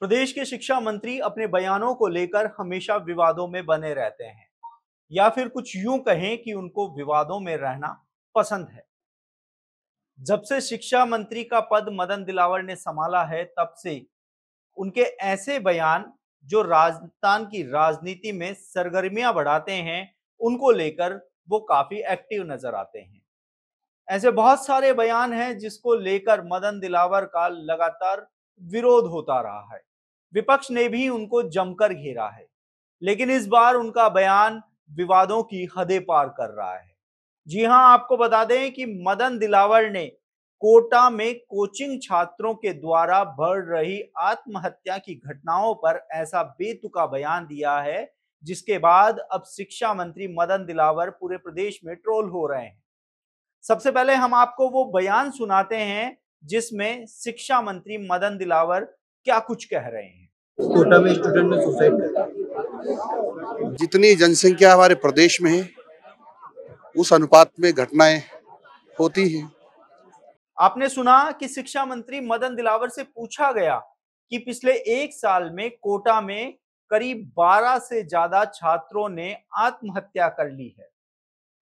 प्रदेश के शिक्षा मंत्री अपने बयानों को लेकर हमेशा विवादों में बने रहते हैं या फिर कुछ यूं कहें कि उनको विवादों में रहना पसंद है जब से शिक्षा मंत्री का पद मदन दिलावर ने संभाला है तब से उनके ऐसे बयान जो राजस्थान की राजनीति में सरगर्मियां बढ़ाते हैं उनको लेकर वो काफी एक्टिव नजर आते हैं ऐसे बहुत सारे बयान हैं जिसको लेकर मदन दिलावर का लगातार विरोध होता रहा है विपक्ष ने भी उनको जमकर घेरा है लेकिन इस बार उनका बयान विवादों की हदे पार कर रहा है जी हां आपको बता दें कि मदन दिलावर ने कोटा में कोचिंग छात्रों के द्वारा बढ़ रही आत्महत्या की घटनाओं पर ऐसा बेतुका बयान दिया है जिसके बाद अब शिक्षा मंत्री मदन दिलावर पूरे प्रदेश में ट्रोल हो रहे हैं सबसे पहले हम आपको वो बयान सुनाते हैं जिसमें शिक्षा मंत्री मदन दिलावर क्या कुछ कह रहे हैं कोटा में स्टूडेंट ने सुसाइड कर जितनी जनसंख्या हमारे प्रदेश में है उस अनुपात में घटनाएं होती हैं आपने सुना कि शिक्षा मंत्री मदन दिलावर से पूछा गया कि पिछले एक साल में कोटा में करीब 12 से ज्यादा छात्रों ने आत्महत्या कर ली है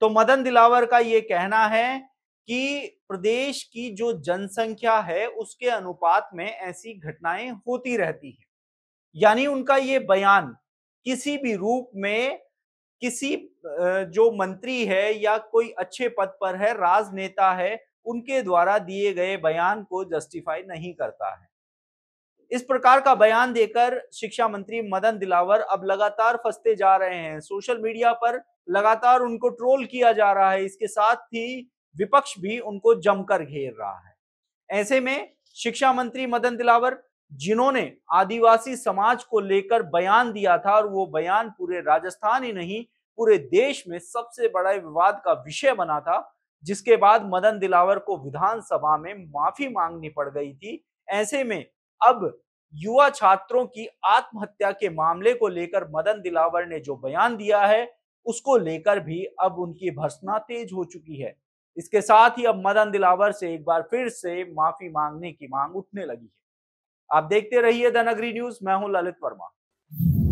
तो मदन दिलावर का ये कहना है कि प्रदेश की जो जनसंख्या है उसके अनुपात में ऐसी घटनाएं होती रहती हैं यानी उनका ये बयान किसी भी रूप में किसी जो मंत्री है या कोई अच्छे पद पर है राजनेता है उनके द्वारा दिए गए बयान को जस्टिफाई नहीं करता है इस प्रकार का बयान देकर शिक्षा मंत्री मदन दिलावर अब लगातार फंसते जा रहे हैं सोशल मीडिया पर लगातार उनको ट्रोल किया जा रहा है इसके साथ ही विपक्ष भी उनको जमकर घेर रहा है ऐसे में शिक्षा मंत्री मदन दिलावर जिन्होंने आदिवासी समाज को लेकर बयान दिया था और वो बयान पूरे राजस्थान ही नहीं पूरे देश में सबसे बड़ा विवाद का विषय बना था जिसके बाद मदन दिलावर को विधानसभा में माफी मांगनी पड़ गई थी ऐसे में अब युवा छात्रों की आत्महत्या के मामले को लेकर मदन दिलावर ने जो बयान दिया है उसको लेकर भी अब उनकी भर्सना तेज हो चुकी है इसके साथ ही अब मदन दिलावर से एक बार फिर से माफी मांगने की मांग उठने लगी है आप देखते रहिए द नगरी न्यूज मैं हूं ललित वर्मा